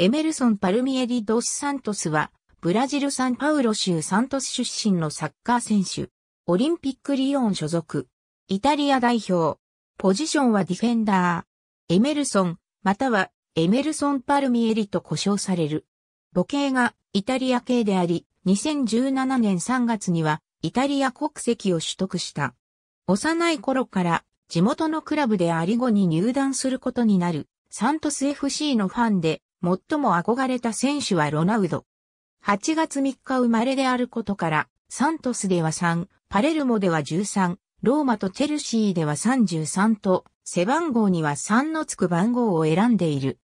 エメルソン・パルミエリ・ドス・サントスは、ブラジル・サンパウロ州サントス出身のサッカー選手。オリンピックリオン所属。イタリア代表。ポジションはディフェンダー。エメルソン、またはエメルソン・パルミエリと呼称される。母系がイタリア系であり、2017年3月にはイタリア国籍を取得した。幼い頃から地元のクラブでアリゴに入団することになるサントス FC のファンで最も憧れた選手はロナウド。8月3日生まれであることから、サントスでは3、パレルモでは13、ローマとチェルシーでは33と、背番号には3のつく番号を選んでいる。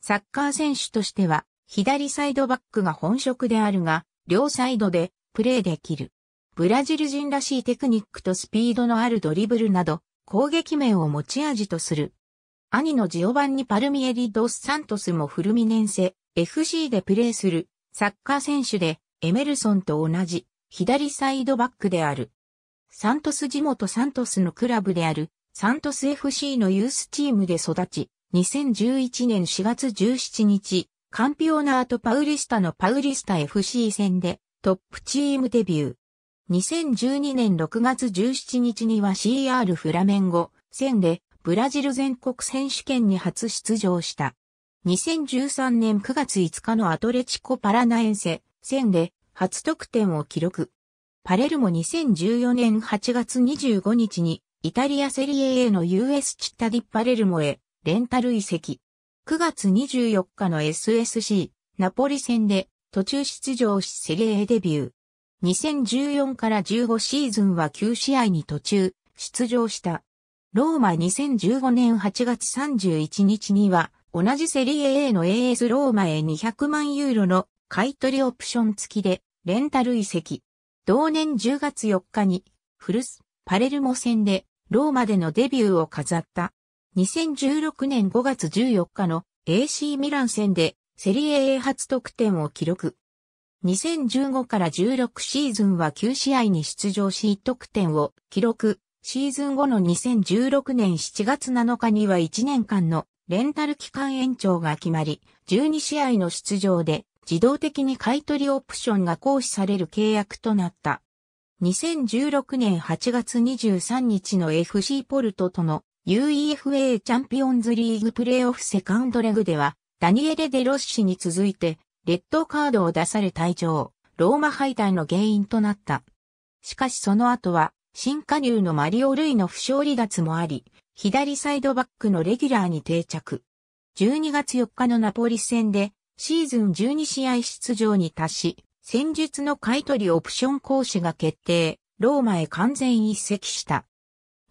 サッカー選手としては、左サイドバックが本職であるが、両サイドでプレーできる。ブラジル人らしいテクニックとスピードのあるドリブルなど、攻撃面を持ち味とする兄のジオバンニ・パルミエリ・ドス・サントスもフルミネンセ、FC でプレーするサッカー選手で、エメルソンと同じ左サイドバックである。サントス地元サントスのクラブであるサントス FC のユースチームで育ち、2011年4月17日、カンピオナートパウリスタのパウリスタ FC 戦でトップチームデビュー。2012年6月17日には CR フラメンゴ戦でブラジル全国選手権に初出場した。2013年9月5日のアトレチコパラナエンセ戦で初得点を記録。パレルモ2014年8月25日にイタリアセリエ A の US チッタディパレルモへレンタル移籍。9月24日の SSC ナポリ戦で途中出場しセリエ A デビュー。2014から15シーズンは9試合に途中出場した。ローマ2015年8月31日には、同じセリエ A の AS ローマへ200万ユーロの買取オプション付きで、レンタル移籍。同年10月4日に、フルス、パレルモ戦で、ローマでのデビューを飾った。2016年5月14日の AC ミラン戦で、セリエ A 初得点を記録。2015から16シーズンは9試合に出場し得点を記録。シーズン後の2016年7月7日には1年間のレンタル期間延長が決まり、12試合の出場で自動的に買取オプションが行使される契約となった。2016年8月23日の FC ポルトとの UEFA チャンピオンズリーグプレーオフセカンドレグでは、ダニエレ・デロッシに続いて、レッドカードを出され退場、ローマ敗退の原因となった。しかしその後は、新加入のマリオ・ルイの負傷離脱もあり、左サイドバックのレギュラーに定着。12月4日のナポリ戦で、シーズン12試合出場に達し、戦術の買取オプション行使が決定、ローマへ完全移籍した。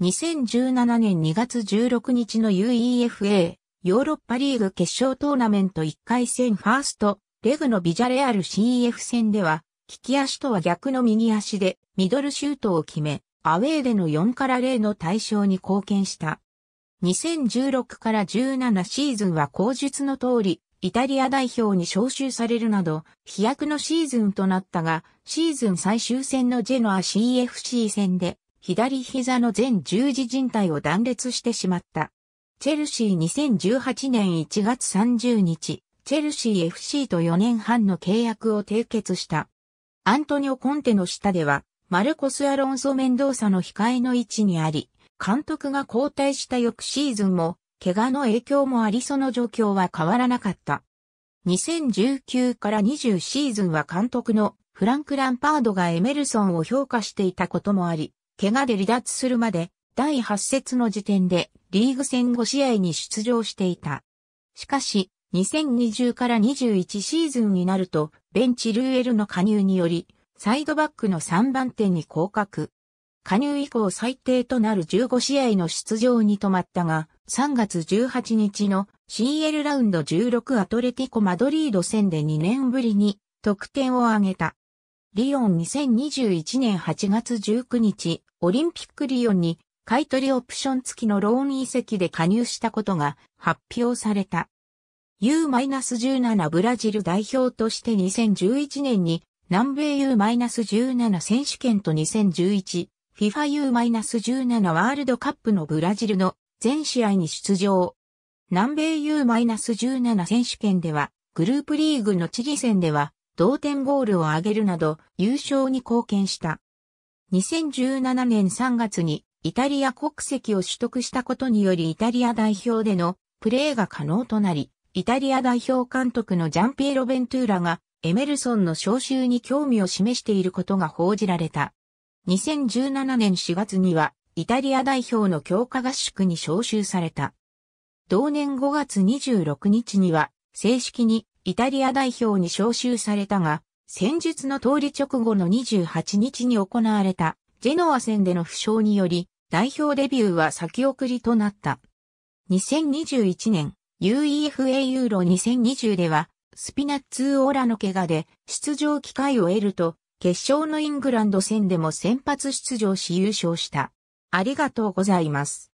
2017年2月16日の UEFA ヨーロッパリーグ決勝トーナメント1回戦ファースト、レグのビジャレアル CF 戦では、利き足とは逆の右足でミドルシュートを決め、アウェーでの4から0の対象に貢献した。2016から17シーズンは口述の通り、イタリア代表に招集されるなど、飛躍のシーズンとなったが、シーズン最終戦のジェノア CFC 戦で、左膝の全十字靭帯を断裂してしまった。チェルシー2018年1月30日、チェルシー FC と4年半の契約を締結した。アントニオ・コンテの下では、マルコス・アロンソ・メンドーサの控えの位置にあり、監督が交代した翌シーズンも、怪我の影響もありその状況は変わらなかった。2019から20シーズンは監督のフランク・ランパードがエメルソンを評価していたこともあり、怪我で離脱するまで第8節の時点でリーグ戦5試合に出場していた。しかし、2020から21シーズンになると、ベンチ・ルーエルの加入により、サイドバックの3番手に降格。加入以降最低となる15試合の出場に止まったが、3月18日の CL ラウンド16アトレティコマドリード戦で2年ぶりに得点を挙げた。リオン2021年8月19日、オリンピックリオンに買取オプション付きのローン移籍で加入したことが発表された。U-17 ブラジル代表として2011年に南米 U-17 選手権と 2011FIFA U-17 ワールドカップのブラジルの全試合に出場。南米 U-17 選手権では、グループリーグのチリ戦では、同点ゴールを挙げるなど、優勝に貢献した。2017年3月に、イタリア国籍を取得したことによりイタリア代表でのプレーが可能となり、イタリア代表監督のジャンピエロ・ベントゥーラがエメルソンの召集に興味を示していることが報じられた。2017年4月には、イタリア代表の強化合宿に招集された。同年5月26日には、正式にイタリア代表に招集されたが、戦術の通り直後の28日に行われたジェノア戦での負傷により、代表デビューは先送りとなった。2021年 UEFA ユーロ2020ではスピナッツーオラの怪我で出場機会を得ると、決勝のイングランド戦でも先発出場し優勝した。ありがとうございます。